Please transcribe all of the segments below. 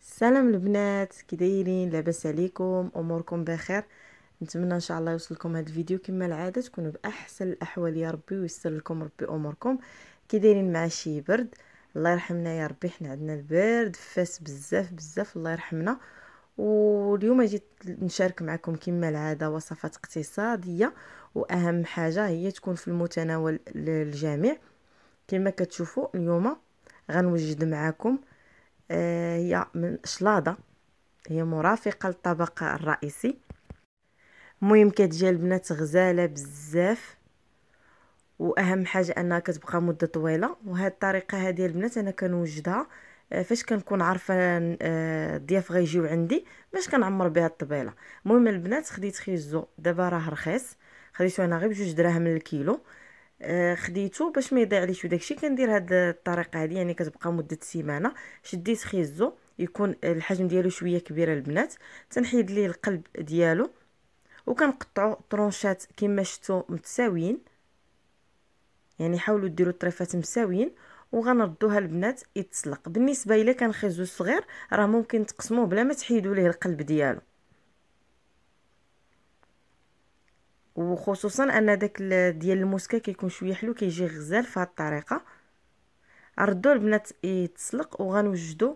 سلام البنات كي دايرين لاباس عليكم اموركم بخير نتمنى ان شاء الله يوصلكم هذا الفيديو كما العاده تكونوا باحسن الاحوال يا ربي ويسر لكم ربي اموركم كي دايرين مع شي برد الله يرحمنا يا ربي حنا عندنا البرد فاس بزاف بزاف الله يرحمنا واليوم جيت نشارك معكم كما العاده وصفات اقتصاديه واهم حاجه هي تكون في المتناول للجميع كما كتشوفوا اليوم غنوجد معكم آه هي من شلاضه هي مرافقه للطبق الرئيسي المهم كتجي البنات غزاله بزاف واهم حاجه انها كتبقى مده طويله وهاد الطريقه هذه البنات انا كنوجدها آه، فاش كنكون عارفه آه، الضياف غيجيو عندي باش كنعمر بها الطبيله المهم البنات خديت خيزو دابا راه رخيص خديته انا غير بجوج دراهم للكيلو آه، خديته باش ما يضيع ليش وداكشي كندير هاد الطريقه هادي يعني كتبقى مده سيمانه شديت خيزو يكون الحجم ديالو شويه كبير البنات تنحيد ليه القلب ديالو وكنقطعو طرونشات كما شفتو متساويين يعني حاولوا ديروا الطريفات مساويين وغنردوها البنات يتسلق بالنسبه الا كان خيزو صغير راه ممكن تقسموه بلا ما تحيدوا ليه القلب ديالو وخصوصا ان داك ديال الموسكا كيكون شويه حلو كيجي غزال فهاد الطريقه ردوا البنات يتسلق وغنوجدوا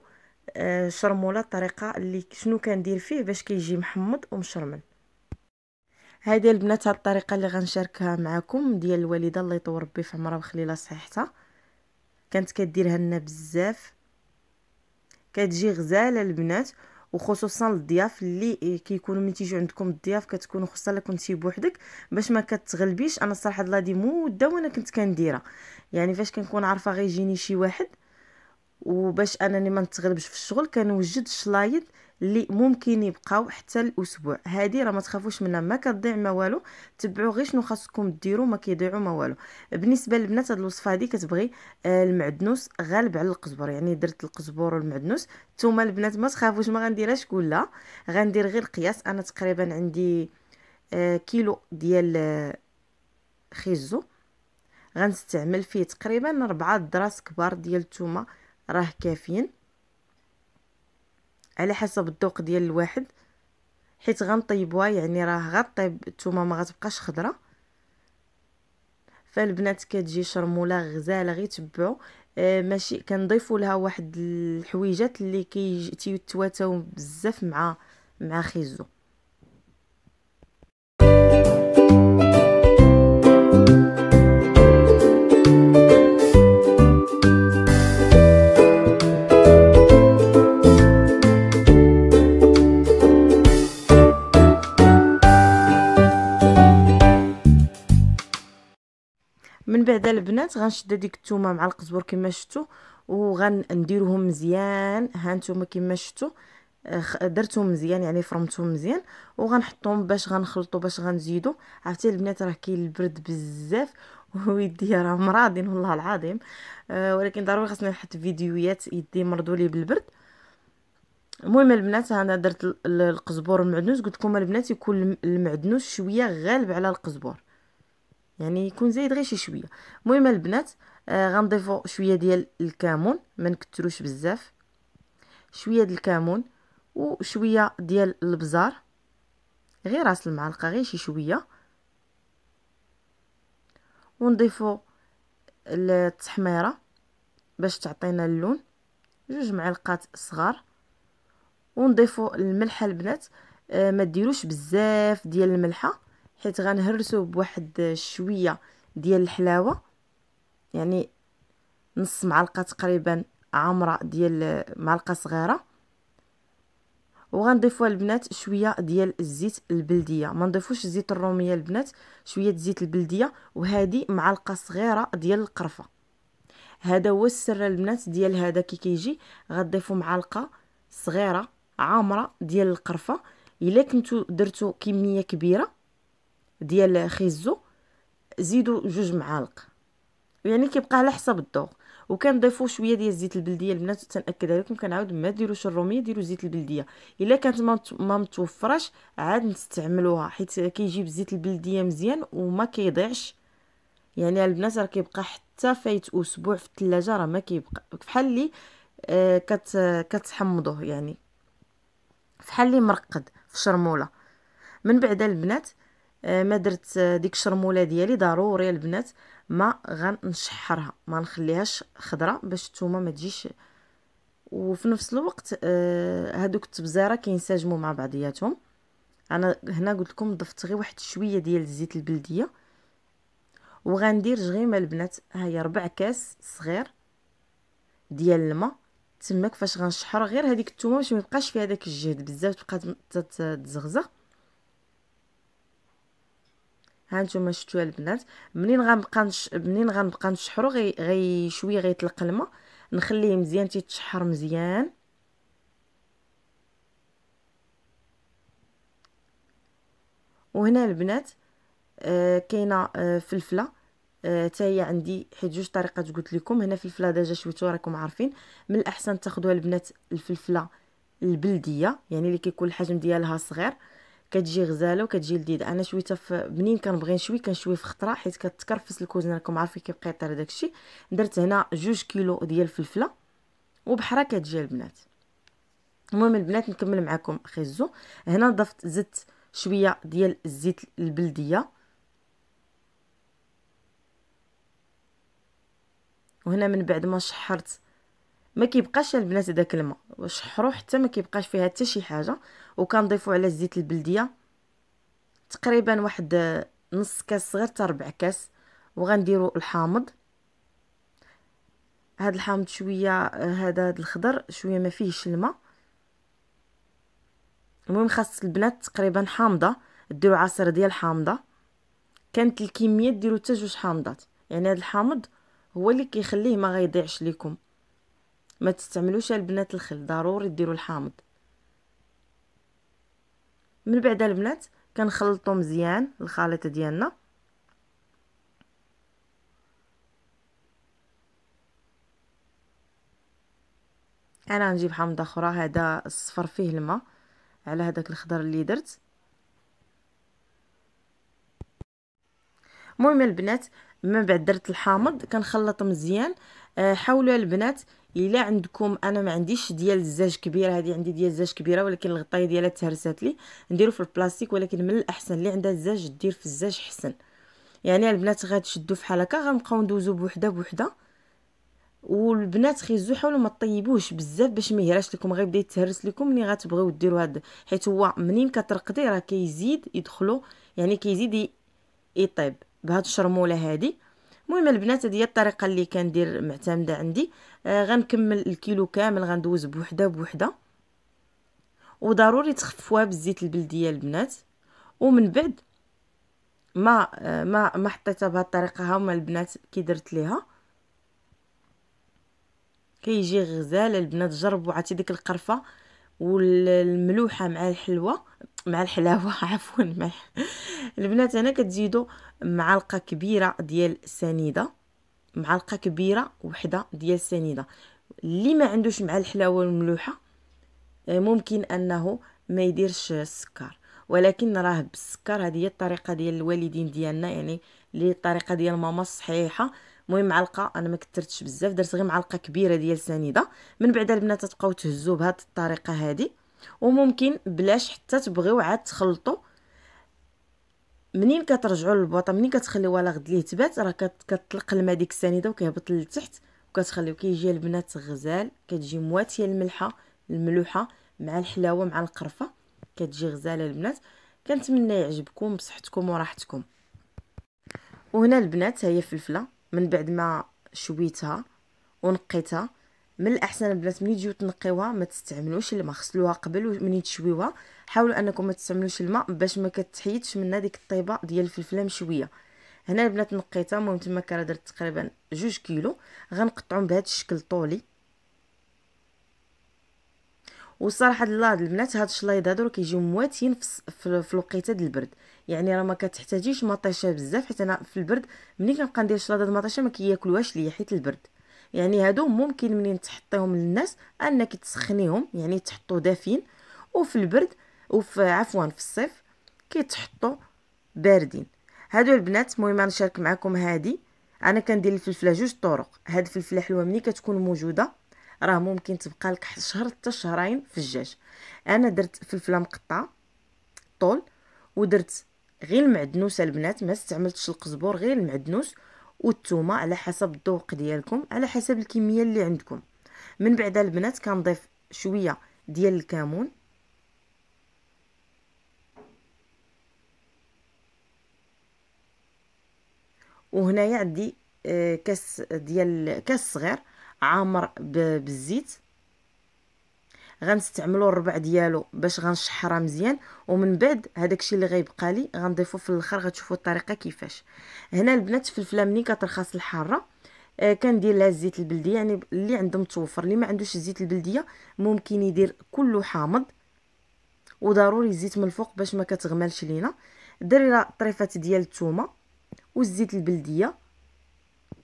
آه، شرموله الطريقه اللي شنو كندير فيه باش كيجي محمض ومشرمل هذه البنات هاد الطريقه اللي غنشاركها معكم ديال الوالده الله يطول ربي في عمرها ويخلي لها صحتها كانت كديرها لنا بزاف كتجي غزاله البنات وخصوصا الضياف اللي كيكونوا ملي تيجيو عندكم الضياف كتكونوا خصها الا كنتي بوحدك باش ما كتغلبيش انا الصراحه الله دي مده وانا كنت كنديرها يعني فاش كنكون عارفه غيجيني شي واحد وباش انني ما نتغلبش في الشغل كنوجد الشلايض اللي ممكن يبقاو حتى الاسبوع هذه راه ما تخافوش منها ما كتضيع ما والو تبعوا غير شنو خاصكم ديروا ما كيضيعوا ما والو بالنسبه للبنات هذه الوصفه هذه كتبغي آه، المعدنوس غالب على القزبر يعني درت القزبر والمعدنوس نتوما البنات ما تخافوش ما غنديرهاش كلها غندير غير قياس انا تقريبا عندي آه، كيلو ديال آه، خيزو غنستعمل فيه تقريبا ربعة دراس كبار ديال الثومه راه كافيين على حسب الذوق ديال الواحد حيت غنطيبوها يعني راه غطيب الثومه ما غتبقاش خضره فالبنات كتجي شرموله غزاله غير تبعوا آه ماشي كنضيفوا لها واحد الحويجات اللي كيتواتاو بزاف مع مع خيزو بعد البنات غنشد هذيك الثومه مع القزبر كما شفتوا وغنديروهم مزيان ها نتوما كما شفتوا آه، درتهم مزيان يعني فرمتهم مزيان وغنحطهم باش غنخلطوا باش غنزيدوا عرفتي البنات راه كاين البرد بزاف ويدي راه مراضين والله العظيم أه ولكن ضروري خاصني نحط فيديوهات يدي مرضوا لي بالبرد المهم البنات انا درت القزبور المعدنوس قلت لكم البنات يكون المعدنوس شويه غالب على القزبور يعني يكون زايد غير شي شويه المهم البنات آه غنضيفو شويه ديال الكمون ما نكثروش بزاف شويه ديال الكمون وشويه ديال البزار غير راس المعلقه غير شي شويه ونضيفو التحميره باش تعطينا اللون جوج معلقات صغار ونضيفو الملح البنات آه ما ديروش بزاف ديال الملحه حيت غنهرسو بواحد شويه ديال الحلاوه يعني نص معلقه تقريبا عامره ديال معلقه صغيره وغنضيفوا البنات شويه ديال الزيت البلديه ما نضيفوش الزيت الروميه البنات شويه الزيت البلديه وهذه معلقه صغيره ديال القرفه هذا هو السر البنات ديال هذا كي كيجي غضيفوا معلقه صغيره عامره ديال القرفه الا كنتو درتو كميه كبيره ديال خيزو زيدوا جوج معالق يعني كيبقى على حسب الذوق وكنضيفوا شويه ديال الزيت البلديه البنات تناكد عليكم كنعاود ما ديروش الروميه ديروا زيت البلديه الا كانت ما متوفراش عاد نستعملوها حيت كيجيب الزيت البلديه مزيان وما كيضيعش يعني البنات راه كيبقى حتى فايت اسبوع في الثلاجه راه ما كيبقى فحال اللي آه كت كتحمضوه يعني فحال اللي مرقد في شرموله من بعد البنات آه، ما درت آه، ديك الشرموله ديالي ضروري البنات ما غنشحرها ما نخليهاش خضره باش الثومه ما تجيش وفي نفس الوقت آه، هادوك التبزاره كينسجموا مع بعضياتهم انا هنا قلت لكم ضفت غير واحد شويه ديال الزيت البلديه وغندير جغيمه البنات ها هي ربع كاس صغير ديال الماء تماك فاش غنشحر غير هذيك الثومه باش ما يبقاش فيها داك الجهد بزاف تبقى تتزغزغ ها نتوما شفتوها البنات منين غنبقى نش... منين غنبقى نشحرو غي... غي شويه غيطلق الماء نخليه مزيان تيتشحر مزيان وهنا البنات آه كاينه آه فلفله آه هي عندي حيت جوج طريقات قلت لكم هنا فلفله دجاج شويتو راكم عارفين من الاحسن تاخذوها البنات الفلفله البلديه يعني اللي كيكون الحجم ديالها صغير آه كتجي غزاله وكتجي لذيذه انا شويته منين كنبغي نشوي كنشوي في خطره حيت كتكرفس الكوزينه راكم عارفين كيبقى يطير داكشي درت هنا جوج كيلو ديال الفلفله وبحرها كتجي البنات المهم البنات نكمل معكم خيزو هنا ضفت زدت شويه ديال الزيت البلديه وهنا من بعد ما شحرت ما كيبقاش البنات داك الماء شحرو حتى ما كيبقاش فيها حتى شي حاجه وكنضيفوا على الزيت البلديه تقريبا واحد نص كاس صغير حتى ربع كاس وغنديرو الحامض هاد الحامض شويه هذا هاد الخضر شويه ما فيهش الماء المهم خاص البنات تقريبا حامضه ديروا عصير ديال حامضه كانت الكميه ديروا حتى جوج حامضات يعني هاد الحامض هو اللي كيخليه ما غيضيعش ليكم ما تستعملوش البنات الخل ضروري ديروا الحامض من بعد البنات كنخلطو مزيان الخليط ديالنا انا غنجيب حامضه اخرى هذا الصفر فيه الماء على هذاك الخضر اللي درت المهم البنات من بعد درت الحامض كنخلط مزيان آه، حاولوا البنات الا عندكم انا ما عنديش ديال الزاج كبير هذه عندي ديال الزاج كبيره ولكن الغطايه ديالها تهرسات لي نديرو في البلاستيك ولكن من الاحسن اللي عندها الزاج دير في الزاج حسن يعني البنات غتشدوا فحال هكا غنبقاو ندوزو بوحده بوحده والبنات خيزو حاولوا ما طيبوش بزاف باش ما يهراش لكم غيبدا يتهرس لكم ملي غتبغيو ديروا هاد حيت هو منين كترقدي راه كيزيد يدخلو يعني كيزيد يطيب بهاد الشرموله هذه المهم البنات هذه هي الطريقه اللي كندير معتمده عندي آه غنكمل الكيلو كامل غندوز بوحده بوحده وضروري تخففوها بالزيت البلديه البنات ومن بعد ما آه ما ما حطيتها بهذه الطريقه هما البنات كي درت ليها كيجي غزال البنات جربوا عرفتي ديك القرفه والملوحه مع الحلوه مع الحلاوه عفوا مع البنات هنا كتزيدوا معلقه كبيره ديال السنيده معلقه كبيره وحده ديال السنيده اللي ما عندوش مع الحلاوه والملوحه آه، ممكن انه ما يديرش السكر ولكن راه بالسكر هذه هي الطريقه ديال الوالدين ديالنا يعني اللي الطريقه ديال ماما الصحيحه المهم معلقه انا ما كثرتش بزاف درت غير معلقه كبيره ديال سنيده من بعد البنات تبقاو تهزوا بهذه الطريقه هذه وممكن بلاش حتى تبغيو عاد تخلطوا منين كترجعوا للبوطه منين كتخليوها غد ليه تبات راه كتطلق الماء ديك السنيده وكيهبط لتحت وكتخليو كيجي البنات غزال كتجي مواتيه الملحه الملوحه مع الحلاوه مع القرفه كتجي غزاله البنات كنتمنى يعجبكم بصحتكم وراحتكم وهنا البنات هي فلفله من بعد ما شويتها ونقيتها من الاحسن البنات ملي تجيو تنقيوها ما تستعملوش الماء غسلوها قبل ومنين تشويوها حاولوا انكم ما تستعملوش الماء باش ما كتحيدش منها ديك الطيبه ديال الفلفله مشويه هنا البنات نقيتها المهم تما كره درت تقريبا جوج كيلو غنقطعهم بهذا الشكل طولي وصراحه الله البنات هاد الشلايض هادو كيجيو مواتين في, في الوقيته ديال البرد يعني راه ما كتحتاجيش مطيشه بزاف حيت انا في البرد ملي كنبقى ندير شلاضه المطيشه ما كياكلوهاش ليا حيت البرد يعني هادو ممكن منين تحطيهم للناس انك تسخنيهم يعني تحطو دافين وفي البرد وفي عفوا في الصيف كيتحطو باردين هادو البنات المهم نشارك معكم هادي انا كندير الفلفله جوج طرق هاد الفلفله حلوه ملي كتكون موجوده راه ممكن تبقى لك شهر حتى شهرين في الدجاج انا درت فلفله مقطعه طول ودرت غير المعدنوس البنات ما استعملتش القزبر غير المعدنوس والثومه على حسب الذوق ديالكم على حسب الكميه اللي عندكم من بعد البنات كنضيف شويه ديال الكمون وهنايا عندي آه، كاس ديال كاس صغير عامر بالزيت غنستعملو الربع ديالو باش غنشحرها مزيان ومن بعد هذاك الشيء اللي غيبقى لي غنضيفو في الاخر غتشوفوا الطريقه كيفاش هنا البنات فلفله ملي كترخص الحاره آه كندير لها الزيت البلدي يعني اللي عندهم متوفر اللي ما عندوش الزيت البلديه ممكن يدير كله حامض وضروري الزيت من الفوق باش ما كتغملش لينا درنا طريفات ديال الثومه والزيت البلديه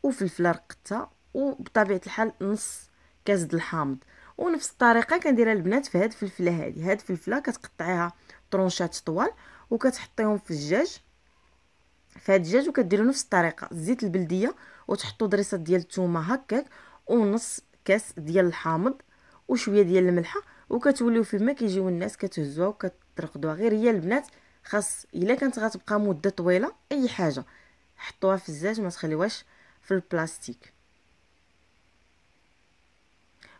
وفلفله رقتها وبطبيعه الحال نص كاس د الحامض ونفس الطريقه كنديرها البنات في هاد الفلفله هادي هاد الفلفله كتقطعيها طرونشات طوال وكتحطيهم في الدجاج في هاد الدجاج وكديروا نفس الطريقه الزيت البلديه وتحطوا دريسات ديال الثومه هكاك ونص كاس ديال الحامض وشويه ديال الملحه وكتوليو فيما كيجيو الناس كتهزوها وكترقدوها غير هي البنات خاص الا كانت غتبقى مده طويله اي حاجه حطوها في الزاج ما تخليوهاش في البلاستيك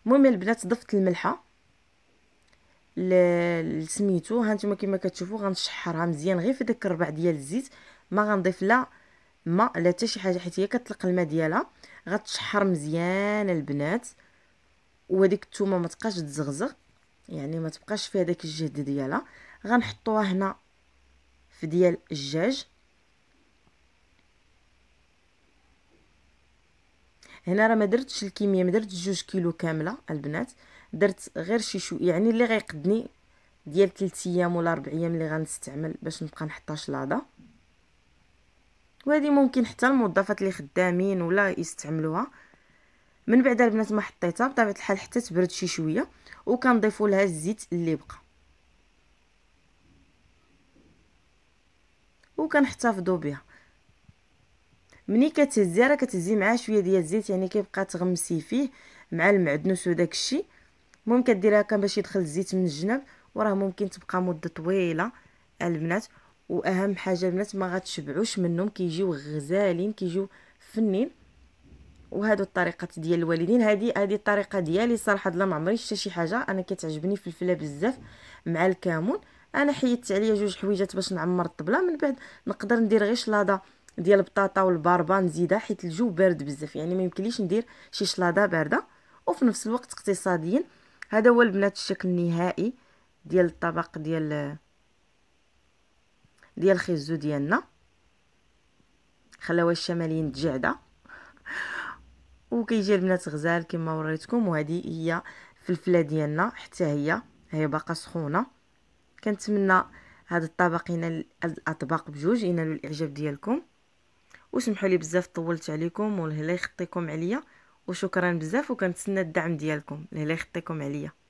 المهم البنات ضفت الملحه لسميتو ها نتوما كما كتشوفوا غنشحرها مزيان غير في داك الربع ديال الزيت ما غنضيف لا ما لا حتى شي حاجه حيت هي كتطلق الماء ديالها غتشحر مزيان البنات وهذيك الثومه ما تبقاش تزغزغ يعني ما تبقاش فيها داك الجهد ديالها غنحطوها هنا في ديال الدجاج هنا راه ما درتش الكميه ما درتش جوج كيلو كامله البنات درت غير شي شو يعني اللي غيقدني ديال 3 ايام ولا 4 ايام اللي غنستعمل باش نبقى نحطها شلاضه وهذه ممكن حتى الموظفات اللي خدامين ولا يستعملوها من بعد البنات ما حطيتها بطبيعه الحال حتى تبرد شي شويه وكنضيفوا لها الزيت اللي بقى وكنحتفظوا بها ملي كتهزي راه كتهزي معاه شويه ديال الزيت يعني كيبقى تغمسي فيه مع المعدنوس وداك الشيء المهم كديري هكا باش يدخل الزيت من الجنب وراه ممكن تبقى مده طويله البنات واهم حاجه البنات ما غتشبعوش منهم كيجيو غزالين كيجيو فنين وهادو الطريقات ديال الوالدين هذه هذه الطريقه ديالي صراحه لا ما عمري شفت شي حاجه انا كتعجبني الفلفله بزاف مع الكمون انا حيدت عليا جوج حويجات باش نعمر الطبله من بعد نقدر ندير غير شلاضه ديال البطاطا والباربا نزيدها حيت الجو بارد بزاف يعني ما يمكنليش ندير شي شلاضه بارده وفي نفس الوقت اقتصاديا هذا هو البنات الشكل النهائي ديال الطبق ديال ديال الخيزو ديالنا خلاوها الشماليين تجعده وكيجي البنات غزال كما وريتكم وهذه هي الفلفله ديالنا حتى هي هي باقا سخونه كنتمنى هذا الطبق ينال الاطباق بجوج ينالوا الاعجاب ديالكم وسمحوا لي بزاف طولت عليكم والهلا يخطيكم عليا وشكرا بزاف وكنتسنى الدعم ديالكم الهلا يخطيكم عليا